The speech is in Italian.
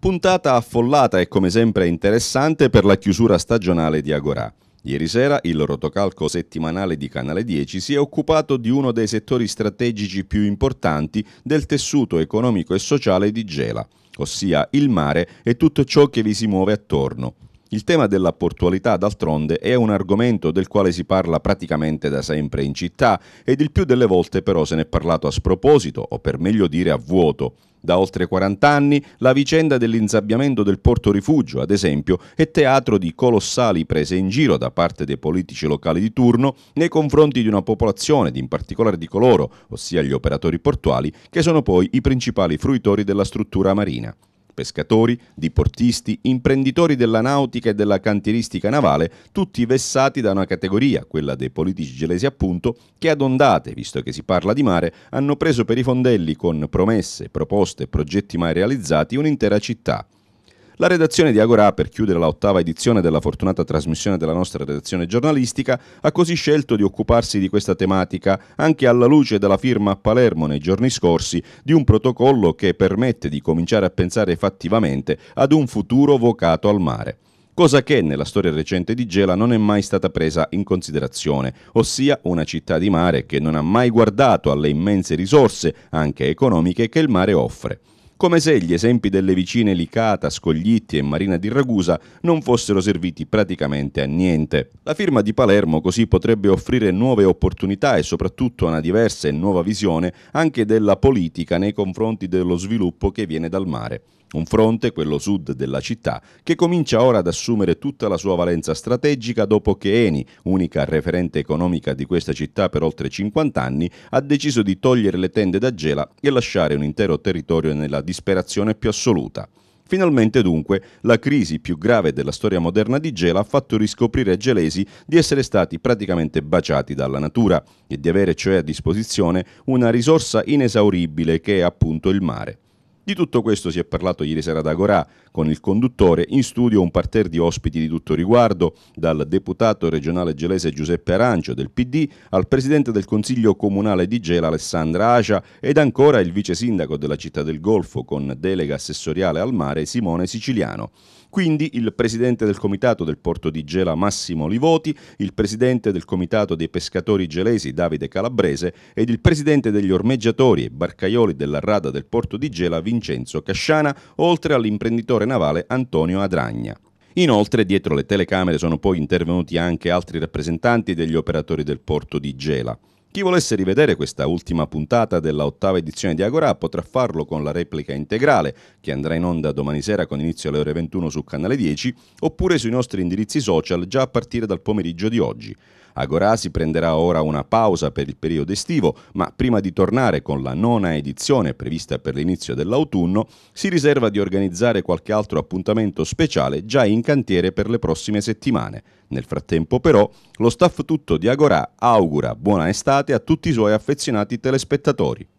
Puntata affollata e come sempre interessante per la chiusura stagionale di Agorà. Ieri sera il rotocalco settimanale di Canale 10 si è occupato di uno dei settori strategici più importanti del tessuto economico e sociale di Gela, ossia il mare e tutto ciò che vi si muove attorno. Il tema della portualità, d'altronde, è un argomento del quale si parla praticamente da sempre in città ed il più delle volte però se n'è parlato a sproposito o per meglio dire a vuoto. Da oltre 40 anni la vicenda dell'insabbiamento del porto rifugio, ad esempio, è teatro di colossali prese in giro da parte dei politici locali di turno nei confronti di una popolazione, ed in particolare di coloro, ossia gli operatori portuali, che sono poi i principali fruitori della struttura marina pescatori, diportisti, imprenditori della nautica e della cantieristica navale, tutti vessati da una categoria, quella dei politici gelesi appunto, che ad ondate, visto che si parla di mare, hanno preso per i fondelli con promesse, proposte, e progetti mai realizzati un'intera città. La redazione di Agora, per chiudere la ottava edizione della fortunata trasmissione della nostra redazione giornalistica, ha così scelto di occuparsi di questa tematica anche alla luce della firma a Palermo nei giorni scorsi di un protocollo che permette di cominciare a pensare fattivamente ad un futuro vocato al mare cosa che nella storia recente di Gela non è mai stata presa in considerazione, ossia una città di mare che non ha mai guardato alle immense risorse, anche economiche, che il mare offre come se gli esempi delle vicine Licata, Scoglitti e Marina di Ragusa non fossero serviti praticamente a niente. La firma di Palermo così potrebbe offrire nuove opportunità e soprattutto una diversa e nuova visione anche della politica nei confronti dello sviluppo che viene dal mare. Un fronte, quello sud della città, che comincia ora ad assumere tutta la sua valenza strategica dopo che Eni, unica referente economica di questa città per oltre 50 anni, ha deciso di togliere le tende da gela e lasciare un intero territorio nella disperazione più assoluta. Finalmente dunque la crisi più grave della storia moderna di Gela ha fatto riscoprire Gelesi di essere stati praticamente baciati dalla natura e di avere cioè a disposizione una risorsa inesauribile che è appunto il mare. Di tutto questo si è parlato ieri sera ad Agorà, con il conduttore in studio un parterre di ospiti di tutto riguardo, dal deputato regionale gelese Giuseppe Arancio del PD al presidente del Consiglio Comunale di Gela Alessandra Acia ed ancora il vice sindaco della città del Golfo con delega assessoriale al mare Simone Siciliano. Quindi il presidente del comitato del porto di Gela Massimo Livoti, il presidente del comitato dei pescatori gelesi Davide Calabrese ed il presidente degli ormeggiatori e barcaioli della rada del porto di Gela Vincenzo Vincenzo Casciana, oltre all'imprenditore navale Antonio Adragna. Inoltre, dietro le telecamere sono poi intervenuti anche altri rappresentanti degli operatori del porto di Gela. Chi volesse rivedere questa ultima puntata della ottava edizione di Agora potrà farlo con la replica integrale, che andrà in onda domani sera con inizio alle ore 21 su Canale 10, oppure sui nostri indirizzi social già a partire dal pomeriggio di oggi. Agora si prenderà ora una pausa per il periodo estivo, ma prima di tornare con la nona edizione prevista per l'inizio dell'autunno, si riserva di organizzare qualche altro appuntamento speciale già in cantiere per le prossime settimane. Nel frattempo però lo staff tutto di Agora augura buona estate a tutti i suoi affezionati telespettatori.